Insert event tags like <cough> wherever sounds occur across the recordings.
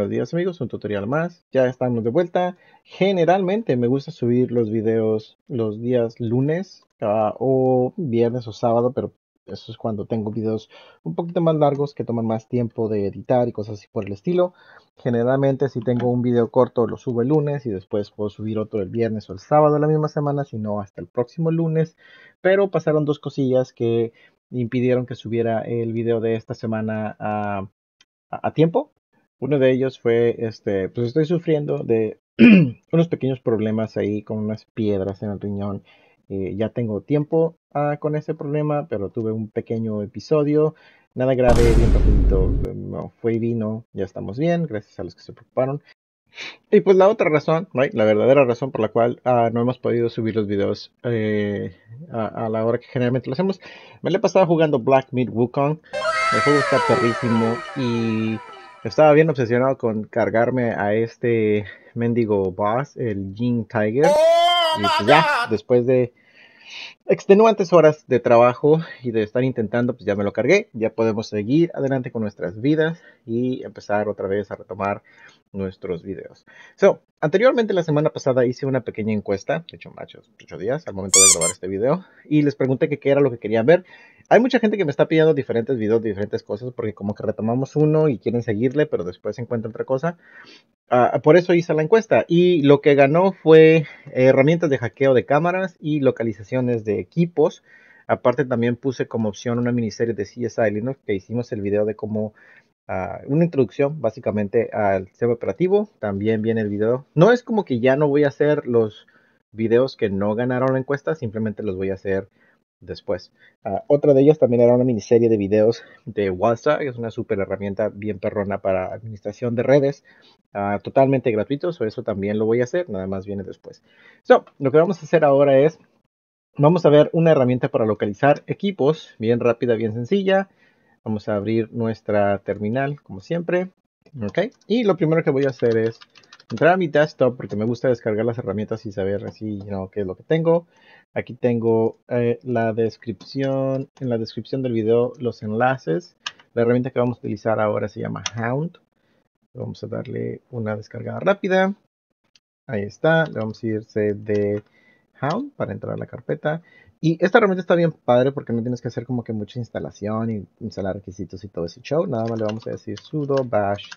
buenos días amigos, un tutorial más. Ya estamos de vuelta. Generalmente me gusta subir los videos los días lunes ah, o viernes o sábado, pero eso es cuando tengo videos un poquito más largos que toman más tiempo de editar y cosas así por el estilo. Generalmente si tengo un video corto lo subo el lunes y después puedo subir otro el viernes o el sábado de la misma semana, si no hasta el próximo lunes. Pero pasaron dos cosillas que impidieron que subiera el video de esta semana a tiempo uno de ellos fue, este, pues estoy sufriendo de <clears throat> unos pequeños problemas ahí con unas piedras en el riñón. Eh, ya tengo tiempo ah, con ese problema, pero tuve un pequeño episodio. Nada grave, bien rapidito. Eh, no, fue y vino, ya estamos bien, gracias a los que se preocuparon. Y pues la otra razón, la verdadera razón por la cual ah, no hemos podido subir los videos eh, a, la hora que generalmente lo hacemos, me le he pasado jugando Black Meat Wukong. El juego está perrísimo y estaba bien obsesionado con cargarme a este mendigo boss, el Jean Tiger. ¡Oh, y pues ya, después de extenuantes horas de trabajo y de estar intentando, pues ya me lo cargué. Ya podemos seguir adelante con nuestras vidas y empezar otra vez a retomar nuestros videos. So, Anteriormente, la semana pasada, hice una pequeña encuesta, de hecho, machos, ocho días, al momento de grabar este video, y les pregunté que qué era lo que querían ver. Hay mucha gente que me está pidiendo diferentes videos, diferentes cosas, porque como que retomamos uno y quieren seguirle, pero después encuentran otra cosa. Ah, por eso hice la encuesta, y lo que ganó fue eh, herramientas de hackeo de cámaras y localizaciones de equipos. Aparte, también puse como opción una miniserie de CSI Linux, que hicimos el video de cómo una introducción básicamente al sistema operativo. También viene el video. No es como que ya no voy a hacer los videos que no ganaron la encuesta, simplemente los voy a hacer después. Ah, otra de ellas también era una miniserie de videos de WhatsApp, es una super herramienta bien perrona para administración de redes, ah, totalmente gratuito, so eso también lo voy a hacer, nada más viene después. So, lo que vamos a hacer ahora es, vamos a ver una herramienta para localizar equipos, bien rápida, bien sencilla. Vamos a abrir nuestra terminal, como siempre. Ok, y lo primero que voy a hacer es entrar a mi desktop porque me gusta descargar las herramientas y saber así, qué es lo que tengo. Aquí tengo eh, la descripción, en la descripción del video, los enlaces. La herramienta que vamos a utilizar ahora se llama Hound. Vamos a darle una descargada rápida. Ahí está, le vamos a irse de Hound para entrar a la carpeta. Y esta herramienta está bien padre porque no tienes que hacer como que mucha instalación y instalar requisitos y todo ese show. Nada más le vamos a decir sudo bash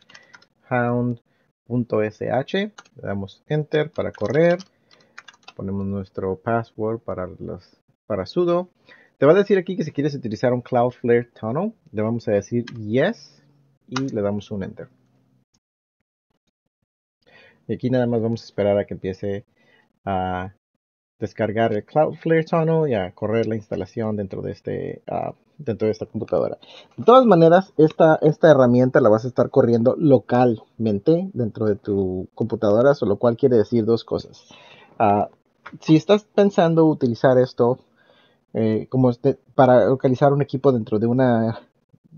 hound.sh. Le damos enter para correr. Ponemos nuestro password para, para sudo. Te va a decir aquí que si quieres utilizar un Cloudflare Tunnel, le vamos a decir yes y le damos un enter. Y aquí nada más vamos a esperar a que empiece a descargar el Cloudflare Tunnel y a correr la instalación dentro de este ah, dentro de esta computadora. De todas maneras, esta, esta herramienta la vas a estar corriendo localmente dentro de tu computadora, lo cual quiere decir dos cosas. Ah, si estás pensando utilizar esto eh, como este, para localizar un equipo dentro de una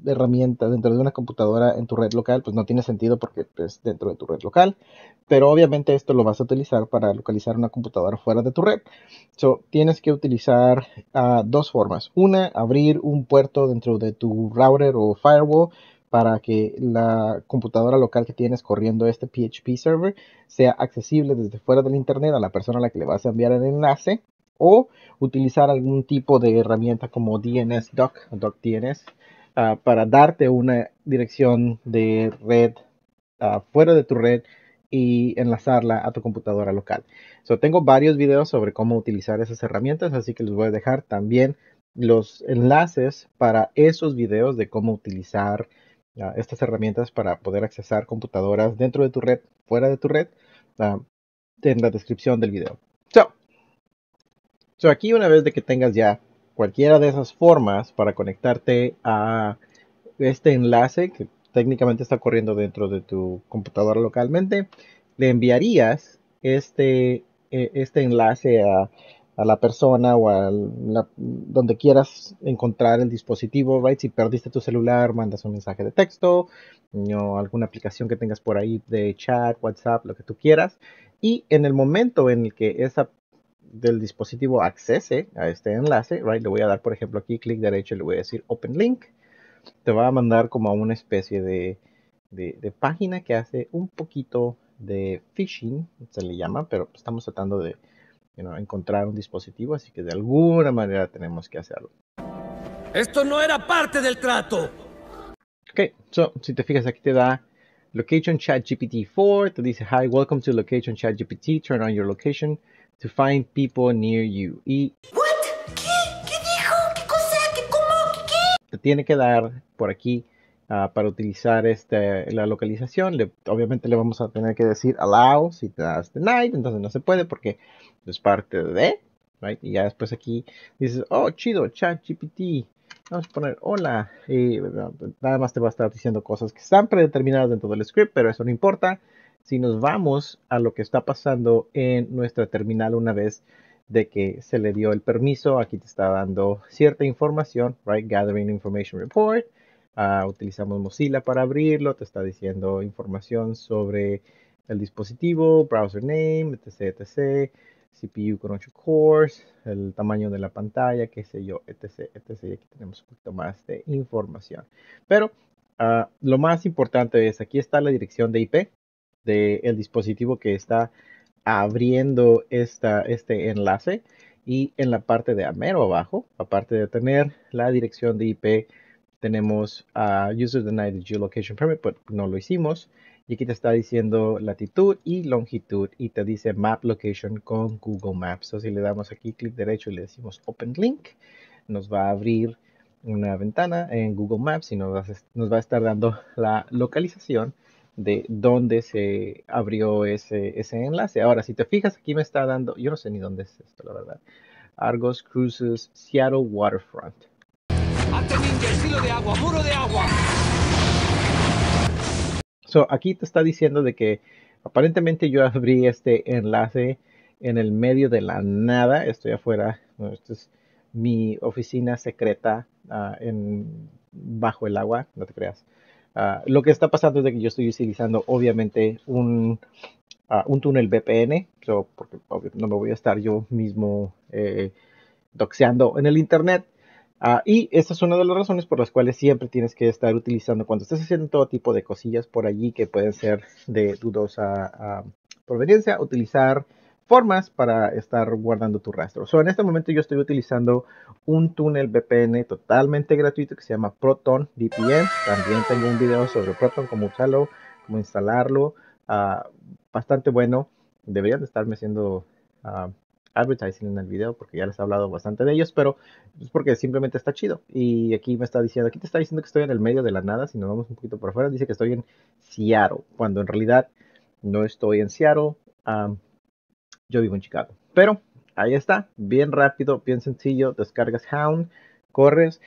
herramienta dentro de una computadora en tu red local, pues no tiene sentido porque es pues, dentro de tu red local. Pero obviamente esto lo vas a utilizar para localizar una computadora fuera de tu red. So, tienes que utilizar ah, dos formas. Una, abrir un puerto dentro de tu router o firewall para que la computadora local que tienes corriendo este PHP server sea accesible desde fuera del internet a la persona a la que le vas a enviar el enlace o utilizar algún tipo de herramienta como DNS Doc, Doc DNS, Ah, para darte una dirección de red ah, fuera de tu red y enlazarla a tu computadora local. So, tengo varios videos sobre cómo utilizar esas herramientas, así que les voy a dejar también los enlaces para esos videos de cómo utilizar ah, estas herramientas para poder accesar computadoras dentro de tu red, fuera de tu red, en la descripción del video. So, aquí una vez de que tengas ya cualquiera de esas formas para conectarte a este enlace que técnicamente está corriendo dentro de tu computadora localmente, le enviarías este, e, este enlace a, la persona o a donde quieras encontrar el dispositivo, right? Si perdiste tu celular, mandas un mensaje de texto o alguna aplicación que tengas por ahí de chat, WhatsApp, lo que tú quieras. Y en el momento en el que esa del dispositivo accese a este enlace, right, le voy a dar, por ejemplo, aquí clic derecho, le voy a decir Open Link. Te va a mandar como a una especie de, página que hace un poquito de phishing, se le llama, pero estamos tratando de encontrar un dispositivo, así que de alguna manera tenemos que hacerlo. Esto no era parte del trato. Ok, so, si te fijas aquí te da Location Chat GPT 4, te dice Hi, welcome to Location Chat GPT, turn on your location to find people near you. ¿Qué? ¿Qué dijo? ¿Qué cosa? ¿Qué cómo? ¿Qué? Te tiene que dar por aquí ah, para utilizar este, la localización. obviamente le vamos a tener que decir allow si te das night entonces no se puede porque es parte de, Y ya después aquí dices, oh, chido, chat GPT. Vamos a poner hola y nada más te va a estar diciendo cosas que están predeterminadas dentro del script, pero eso no importa si nos vamos a lo que está pasando en nuestra terminal una vez de que se le dio el permiso, aquí te está dando cierta información, right? Gathering Information Report. Ah, utilizamos Mozilla para abrirlo, te está diciendo información sobre el dispositivo, browser name, etc, etc, CPU con 8 cores, el tamaño de la pantalla, qué sé yo, etc, etc. Aquí tenemos un poquito más de información. Pero ah, lo más importante es, aquí está la dirección de IP, del dispositivo que está abriendo esta, este enlace y en la parte de mero abajo, aparte de tener la dirección de IP, tenemos a User Denied Geolocation Permit, pero no lo hicimos. Y aquí te está diciendo latitud y longitud y te dice Map Location con Google Maps. Entonces, si le damos aquí clic derecho y le decimos Open Link, nos va a abrir una ventana en Google Maps y nos nos va a estar dando la localización de dónde se abrió ese, enlace. Ahora, si te fijas, aquí me está dando, yo no sé ni dónde es esto, la verdad. Argos Cruises, Seattle Waterfront. de agua, muro de agua. So, aquí te está diciendo de que aparentemente yo abrí este enlace en el medio de la nada. Estoy afuera. Esta esto es mi oficina secreta ah, en, bajo el agua, no te creas. Ah, lo que está pasando es que yo estoy utilizando obviamente un, ah, túnel VPN, porque no me voy a estar yo mismo eh, doxeando en el Internet. Ah, y esa es una de las razones por las cuales siempre tienes que estar utilizando cuando estés haciendo todo tipo de cosillas por allí que pueden ser de dudosa proveniencia, utilizar formas para estar guardando tu rastro. So, en este momento yo estoy utilizando un túnel VPN totalmente gratuito que se llama Proton VPN. También tengo un video sobre Proton, cómo usarlo, cómo instalarlo. Ah, bastante bueno. Deberían de estarme haciendo ah, advertising en el video porque ya les he hablado bastante de ellos, pero es porque simplemente está chido. Y aquí me está diciendo, aquí te está diciendo que estoy en el medio de la nada, si nos vamos un poquito por afuera, dice que estoy en Seattle, cuando en realidad no estoy en Seattle. Ah, yo vivo en Chicago. Pero ahí está, bien rápido, bien sencillo, descargas Hound, corres.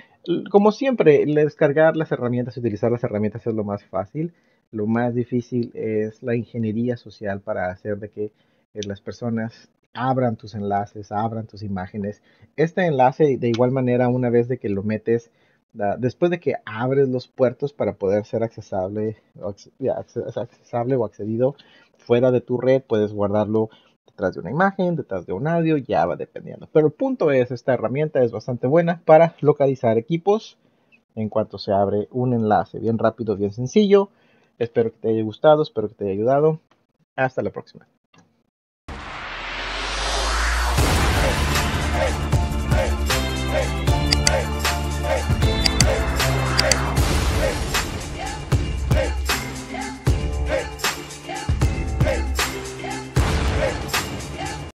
Como siempre, descargar las herramientas y utilizar las herramientas es lo más fácil. Lo más difícil es la ingeniería social para hacer de que eh, las personas abran tus enlaces, abran tus imágenes. Este enlace, de igual manera, una vez de que lo metes, después de que abres los puertos para poder ser accesible, accesible o accedido fuera de tu red, puedes guardarlo detrás de una imagen, detrás de un audio, ya va dependiendo. Pero el punto es, esta herramienta es bastante buena para localizar equipos en cuanto se abre un enlace. Bien rápido, bien sencillo. Espero que te haya gustado, espero que te haya ayudado. Hasta la próxima.